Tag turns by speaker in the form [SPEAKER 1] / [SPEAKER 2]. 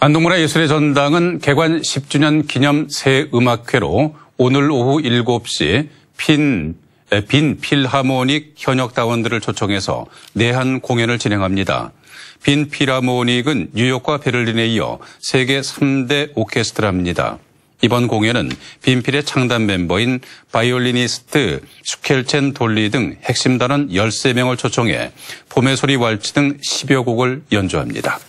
[SPEAKER 1] 안동문화 예술의 전당은 개관 10주년 기념 새 음악회로 오늘 오후 7시 핀, 빈 필하모닉 현역다원들을 초청해서 내한 공연을 진행합니다. 빈 필하모닉은 뉴욕과 베를린에 이어 세계 3대 오케스트라입니다. 이번 공연은 빈필의 창단 멤버인 바이올리니스트 슈켈첸 돌리 등 핵심 단원 13명을 초청해 봄의 소리 왈츠 등 10여 곡을 연주합니다.